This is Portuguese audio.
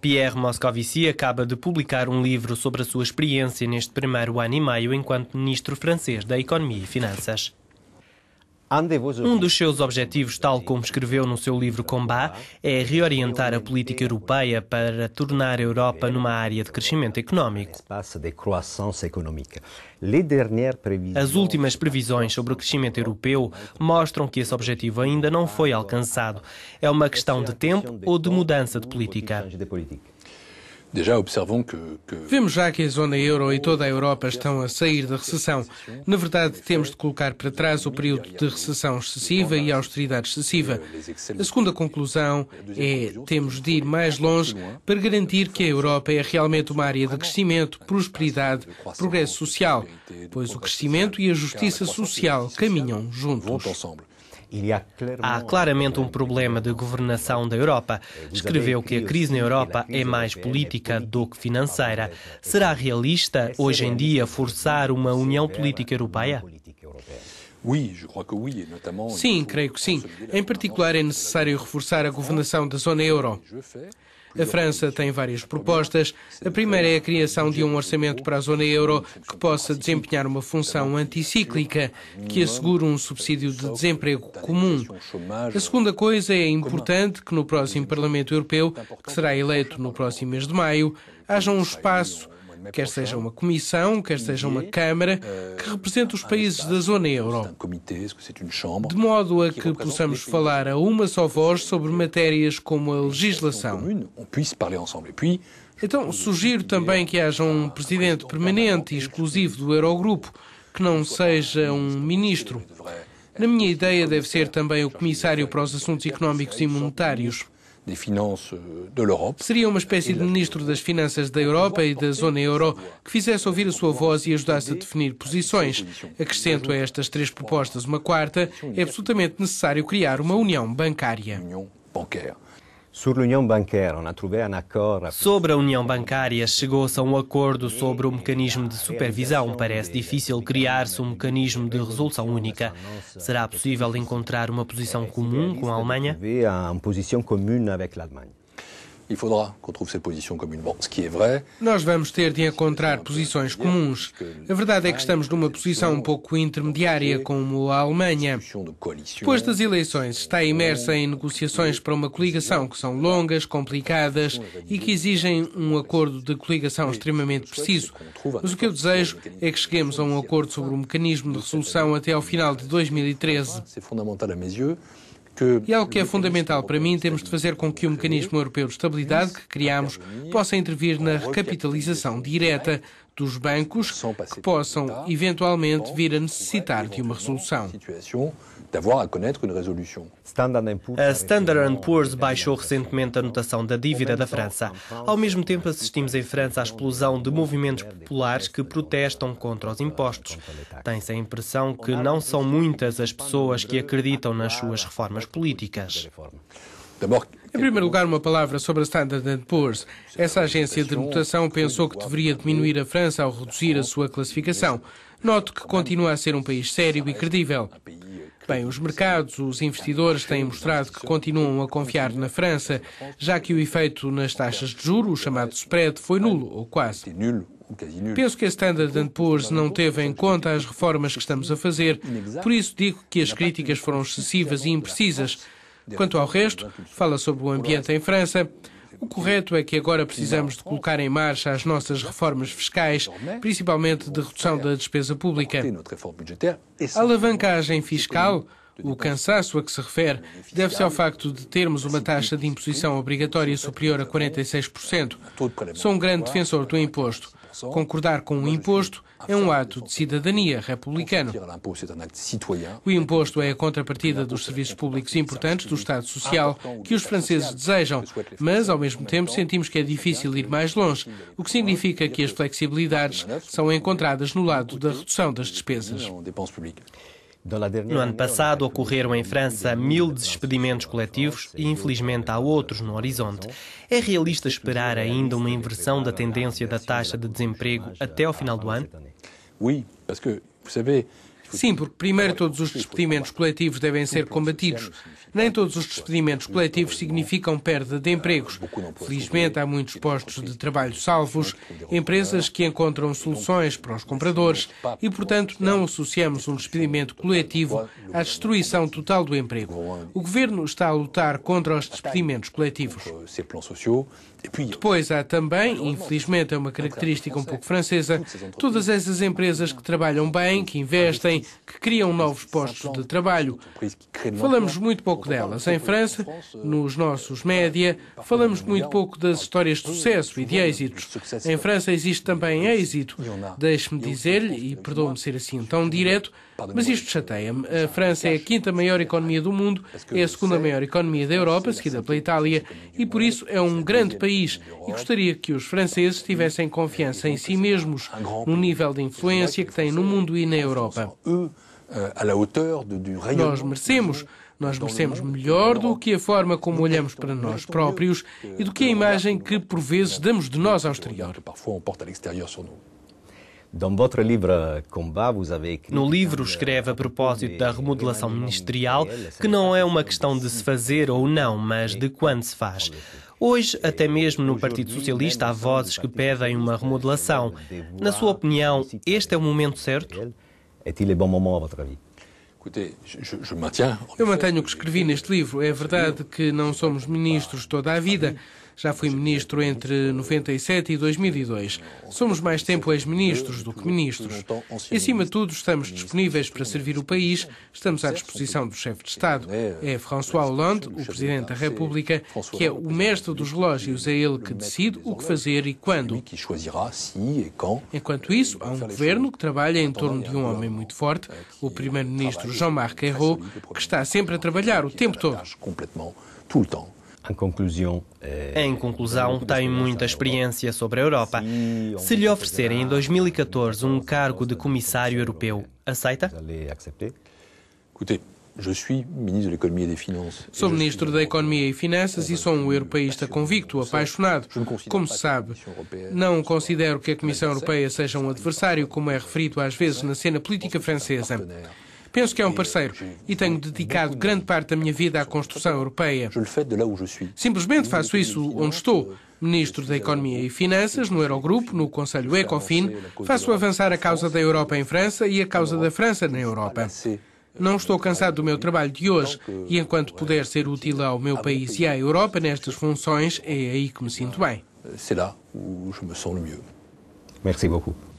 Pierre Moscovici acaba de publicar um livro sobre a sua experiência neste primeiro ano e meio enquanto ministro francês da Economia e Finanças. Um dos seus objetivos, tal como escreveu no seu livro Combá, é reorientar a política europeia para tornar a Europa numa área de crescimento económico. As últimas previsões sobre o crescimento europeu mostram que esse objetivo ainda não foi alcançado. É uma questão de tempo ou de mudança de política. Déjà, que, que... Vemos já que a zona euro e toda a Europa estão a sair da recessão. Na verdade, temos de colocar para trás o período de recessão excessiva e austeridade excessiva. A segunda conclusão é temos de ir mais longe para garantir que a Europa é realmente uma área de crescimento, prosperidade, progresso social, pois o crescimento e a justiça social caminham juntos. Há claramente um problema de governação da Europa. Escreveu que a crise na Europa é mais política do que financeira. Será realista, hoje em dia, forçar uma união política europeia? Sim, creio que sim. Em particular, é necessário reforçar a governação da zona euro. A França tem várias propostas. A primeira é a criação de um orçamento para a zona euro que possa desempenhar uma função anticíclica, que assegure um subsídio de desemprego comum. A segunda coisa é importante que no próximo Parlamento Europeu, que será eleito no próximo mês de maio, haja um espaço quer seja uma comissão, quer seja uma eh, Câmara, que represente os países da zona euro, de modo a que possamos falar a uma só voz sobre matérias como a legislação. Então, sugiro também que haja um presidente permanente e exclusivo do Eurogrupo, que não seja um ministro. Na minha ideia, deve ser também o comissário para os assuntos económicos e monetários. Eh, Seria uma espécie de ministro das Finanças da Europa e da Zona Euro que fizesse ouvir a sua voz e ajudasse a definir posições. Acrescento a estas três propostas uma quarta: é absolutamente necessário criar uma união bancária. Sobre a União Bancária, chegou-se a um acordo sobre o mecanismo de supervisão. Parece difícil criar-se um mecanismo de resolução única. Será possível encontrar uma posição comum com a Alemanha? Nós vamos ter de encontrar posições comuns. A verdade é que estamos numa posição um pouco intermediária como a Alemanha. Depois das eleições, está imersa em negociações para uma coligação que são longas, complicadas e que exigem um acordo de coligação extremamente preciso. Mas o que eu desejo é que cheguemos a um acordo sobre o mecanismo de resolução até ao final de 2013. E algo é que é fundamental para mim, temos de fazer com que o mecanismo europeu de estabilidade que criamos possa intervir na recapitalização direta dos bancos que possam eventualmente vir a necessitar de uma resolução d'avoir à connaître une résolution. A Standard Poor's baixou recentemente a notação da dívida da França. Ao mesmo tempo, assistimos em França à explosão de movimentos populares que protestam contra os impostos. Tem-se a impressão que não são muitas as pessoas que acreditam nas suas reformas políticas. Em primeiro lugar, uma palavra sobre a Standard Poor's. Essa agência de notação pensou que deveria diminuir a França ao reduzir a sua classificação. Noto que continua a ser um país sério e credível. Bem, os mercados, os investidores têm mostrado que continuam a confiar na França, já que o efeito nas taxas de juros, o chamado spread, foi nulo ou quase. Penso que a Standard Poor's não teve em conta as reformas que estamos a fazer, por isso digo que as críticas foram excessivas e imprecisas. Quanto ao resto, fala sobre o ambiente em França. O correto é que agora precisamos de colocar em marcha as nossas reformas fiscais, principalmente de redução da despesa pública. A alavancagem fiscal. O cansaço a que se refere deve-se ao facto de termos uma taxa de imposição obrigatória superior a 46%. Sou um grande defensor do imposto. Concordar com o imposto é um ato de cidadania republicano. O imposto é a contrapartida dos serviços públicos importantes do Estado Social que os franceses desejam, mas, ao mesmo tempo, sentimos que é difícil ir mais longe, o que significa que as flexibilidades são encontradas no lado da redução das despesas. No ano passado ocorreram em França mil despedimentos coletivos e infelizmente há outros no horizonte. É realista esperar ainda uma inversão da tendência da taxa de desemprego até ao final do ano? Sim, porque primeiro todos os despedimentos coletivos devem ser combatidos. Nem todos os despedimentos é? coletivos significam perda de empregos. Felizmente, há muitos postos de trabalho salvos, empresas que encontram soluções para os compradores e, portanto, não é associamos um assim. despedimento é assim. coletivo assim. à destruição total do emprego. O governo está a lutar contra os despedimentos coletivos. Eh, depois há também, infelizmente é uma característica um pouco francesa, é todas essas empresas que trabalham bem, que investem, que criam novos postos de trabalho. Tipo falamos muito pouco delas. Em França, nos eh, nossos eh, eh, média, falamos muito pouco das histórias de sucesso e de êxitos. Em França existe também êxito. Deixe-me dizer-lhe, e perdoe-me ser assim tão direto, mas isto chateia-me. A França é a quinta maior é economia do mundo, é a segunda é maior economia da Europa, seguida pela Itália, e por isso é um grande país país e gostaria que os franceses tivessem confiança em si mesmos, no nível de influência que têm no mundo e na Europa. Nós merecemos. Nós merecemos melhor do que a forma como olhamos para nós próprios e do que a imagem que, por vezes, damos de nós ao exterior. No livro escreve a propósito da remodelação ministerial que não é uma questão de se fazer ou não, mas de quando se faz. Hoje, até mesmo no Partido Socialista, há vozes que pedem uma remodelação. Na sua opinião, este é o momento certo? Est-il bom bon moment, à Eu mantenho o que escrevi neste livro. É verdade que não somos ministros toda a vida, já fui ministro entre 97 e 2002. Somos mais tempo ex-ministros do que ministros. E, acima de tudo, estamos disponíveis para servir o país, estamos à disposição do chefe de Estado. É François Hollande, o Presidente da República, que é o mestre dos relógios, é ele que decide o que fazer e quando. Enquanto isso, há um governo que trabalha em torno de um homem muito forte, o primeiro-ministro Jean-Marc Ayrault, que está sempre a trabalhar o tempo todo. Em conclusão, eh, tem muita experiência sobre a Europa. Se lhe oferecerem em 2014 um cargo de comissário europeu, aceita? Sou ministro da Economia e Finanças e sou um europeísta convicto, apaixonado. Como se sabe, não considero que a Comissão Europeia seja um adversário, como é referido às vezes na cena política francesa. Penso que é um parceiro e tenho dedicado grande parte da minha vida à construção europeia. Simplesmente faço isso onde estou. Euh, Ministro da Economia e Finanças, no Eurogrupo, no Conselho Ecofin, faço avançar a causa da Europa em França e a causa da França na Europa. Euh, Não estou cansado do meu trabalho de hoje euh, e, enquanto puder ser útil ao meu país e à Europa nestas funções, é aí que me sinto bem. C'est là où je me sens le mieux. Merci beaucoup.